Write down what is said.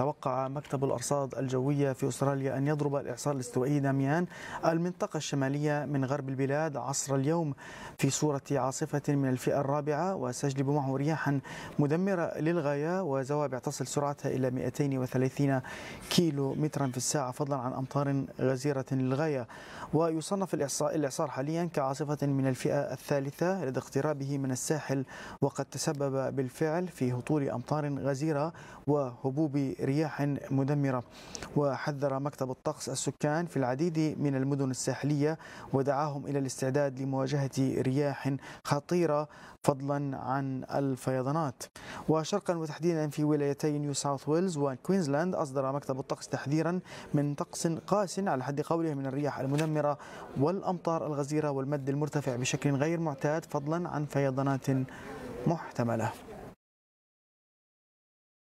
توقع مكتب الأرصاد الجوية في أستراليا أن يضرب الإعصار الاستوائي داميان المنطقة الشمالية من غرب البلاد عصر اليوم في صورة عاصفة من الفئة الرابعة وسجلب معه رياحا مدمرة للغاية وزوابع تصل سرعتها إلى 230 كيلو مترا في الساعة فضلا عن أمطار غزيرة للغاية ويصنف الإعصار حاليا كعاصفة من الفئة الثالثة لدى اقترابه من الساحل وقد تسبب بالفعل في هطول أمطار غزيرة وهبوب رياح مدمرة وحذر مكتب الطقس السكان في العديد من المدن الساحلية ودعاهم إلى الاستعداد لمواجهة رياح خطيرة فضلا عن الفيضانات وشرقا وتحديدا في ولايتي نيو ساوث ويلز وكوينزلاند أصدر مكتب الطقس تحذيرا من طقس قاس على حد قوله من الرياح المدمرة والأمطار الغزيرة والمد المرتفع بشكل غير معتاد فضلا عن فيضانات محتمله